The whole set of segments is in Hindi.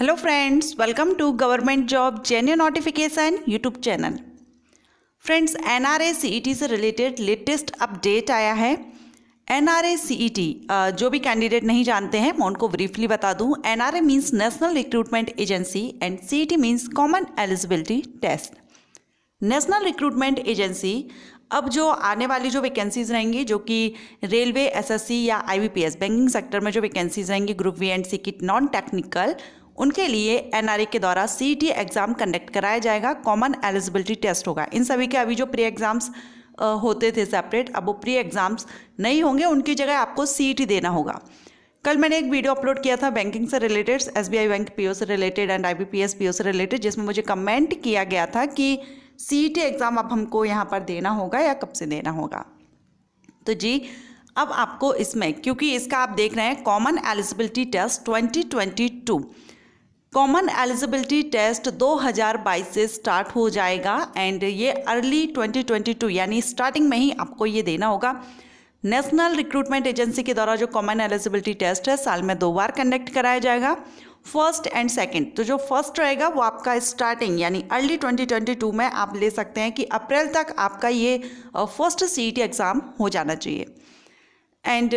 hello friends welcome to government job genuine notification YouTube channel friends N R से रिलेटेड लेटेस्ट अपडेट आया है एन आर e जो भी कैंडिडेट नहीं जानते हैं मैं उनको ब्रीफली बता दूं N R means national recruitment agency and C E means common eligibility test national recruitment agency अब जो आने वाली जो वैकेंसीज रहेंगी जो कि रेलवे एसएससी या एस बैंकिंग सेक्टर में जो वैकेंसीज रहेंगी ग्रुप वी एंड सी की नॉन टेक्निकल उनके लिए एन के द्वारा सी एग्ज़ाम कंडक्ट कराया जाएगा कॉमन एलिजिबिलिटी टेस्ट होगा इन सभी के अभी जो प्री एग्ज़ाम्स होते थे सेपरेट अब वो प्री एग्ज़ाम्स नहीं होंगे उनकी जगह आपको सी e देना होगा कल मैंने एक वीडियो अपलोड किया था बैंकिंग से रिलेटेड एस बैंक पी से रिलेटेड एंड आई बी से रिलेटेड जिसमें मुझे कमेंट किया गया था कि सी एग्ज़ाम e अब हमको यहाँ पर देना होगा या कब से देना होगा तो जी अब आपको इसमें क्योंकि इसका आप देख रहे हैं common eligibility test 2022 common eligibility test 2022 से स्टार्ट हो जाएगा एंड ये अर्ली 2022 यानी स्टार्टिंग में ही आपको ये देना होगा नेशनल रिक्रूटमेंट एजेंसी के द्वारा जो कॉमन एलिजिबिलिटी टेस्ट है साल में दो बार कंडक्ट कराया जाएगा फर्स्ट एंड सेकंड तो जो फर्स्ट रहेगा वो आपका स्टार्टिंग यानी अर्ली 2022 में आप ले सकते हैं कि अप्रैल तक आपका ये फर्स्ट सी एग्ज़ाम हो जाना चाहिए एंड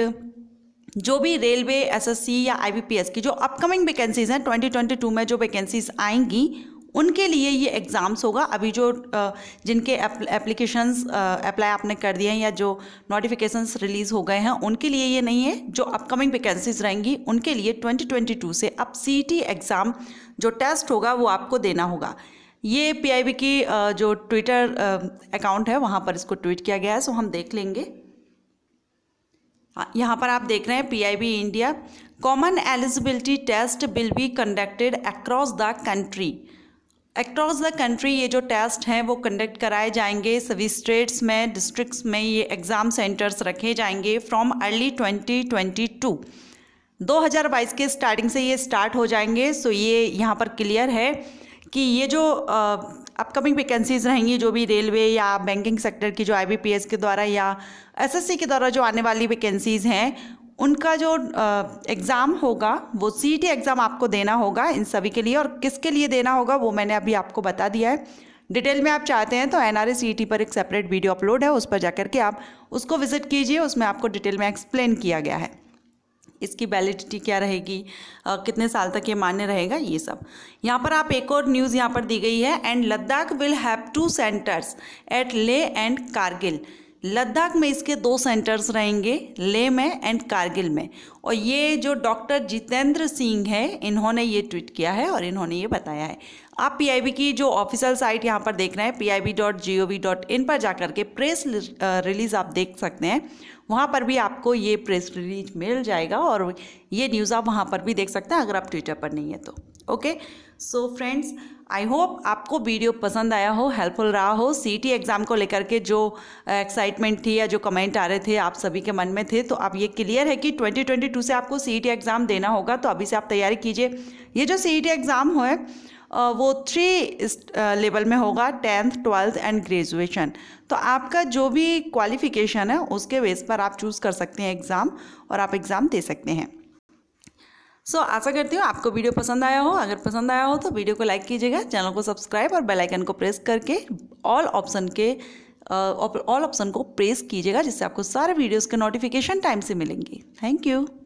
जो भी रेलवे एसएससी या आईबीपीएस की जो अपकमिंग वैकेंसीज हैं 2022 में जो वैकेंसीज आएंगी उनके लिए ये एग्ज़ाम्स होगा अभी जो जिनके एप्लीकेशंस अप्लाई आपने कर दिए हैं या जो नोटिफिकेशंस रिलीज़ हो गए हैं उनके लिए ये नहीं है जो अपकमिंग वैकेंसीज रहेंगी उनके लिए 2022 से अब सी एग्ज़ाम e जो टेस्ट होगा वो आपको देना होगा ये पी की जो ट्विटर अकाउंट है वहाँ पर इसको ट्वीट किया गया है सो हम देख लेंगे हाँ, यहाँ पर आप देख रहे हैं PIB India common eligibility test will be conducted across the country across the country ये जो टेस्ट हैं वो कंडक्ट कराए जाएंगे सभी स्टेट्स में डिस्ट्रिक्ट्स में ये एग्ज़ाम सेंटर्स रखे जाएंगे फ्रॉम अर्ली 2022 2022 के स्टार्टिंग से ये स्टार्ट हो जाएंगे सो ये यहाँ पर क्लियर है कि ये जो अपकमिंग वैकेंसीज रहेंगी जो भी रेलवे या बैंकिंग सेक्टर की जो आई के द्वारा या एस के द्वारा जो आने वाली वैकेंसीज हैं उनका जो एग्ज़ाम होगा वो सी टी एग्ज़ाम आपको देना होगा इन सभी के लिए और किसके लिए देना होगा वो मैंने अभी आपको बता दिया है डिटेल में आप चाहते हैं तो एन आर पर एक सेपरेट वीडियो अपलोड है उस पर जाकर के आप उसको विजिट कीजिए उसमें आपको डिटेल में एक्सप्लेन किया गया है इसकी वैलिडिटी क्या रहेगी कितने साल तक ये मान्य रहेगा ये सब यहाँ पर आप एक और न्यूज़ यहाँ पर दी गई है and Ladakh will have two centres at Leh and Kargil Ladakh में इसके दो सेंटर्स रहेंगे ले में एंड कारगिल में और ये जो डॉक्टर जितेंद्र सिंह है इन्होंने ये ट्वीट किया है और इन्होंने ये बताया है आप पीआईबी की जो ऑफिशियल साइट यहाँ पर देख रहे हैं पीआईबी.जीओवी.इन पर जाकर के प्रेस रिलीज़ आप देख सकते हैं वहाँ पर भी आपको ये प्रेस रिलीज मिल जाएगा और ये न्यूज़ आप वहाँ पर भी देख सकते हैं अगर आप ट्विटर पर नहीं है तो okay so friends I hope आपको वीडियो पसंद आया हो हेल्पफुल रहा हो सी एग्ज़ाम को लेकर के जो एक्साइटमेंट uh, थी या जो कमेंट आ रहे थे आप सभी के मन में थे तो अब ये क्लियर है कि 2022 से आपको सी एग्ज़ाम देना होगा तो अभी से आप तैयारी कीजिए ये जो सी एग्ज़ाम है वो थ्री लेवल uh, में होगा टेंथ ट्वेल्थ एंड ग्रेजुएशन तो आपका जो भी क्वालिफिकेशन है उसके बेस पर आप चूज़ कर सकते हैं एग्ज़ाम और आप एग्ज़ाम दे सकते हैं सो so, आशा करती हूँ आपको वीडियो पसंद आया हो अगर पसंद आया हो तो वीडियो को लाइक कीजिएगा चैनल को सब्सक्राइब और बेल आइकन को प्रेस करके ऑल ऑप्शन के ऑल ऑप्शन को प्रेस कीजिएगा जिससे आपको सारे वीडियोस के नोटिफिकेशन टाइम से मिलेंगे थैंक यू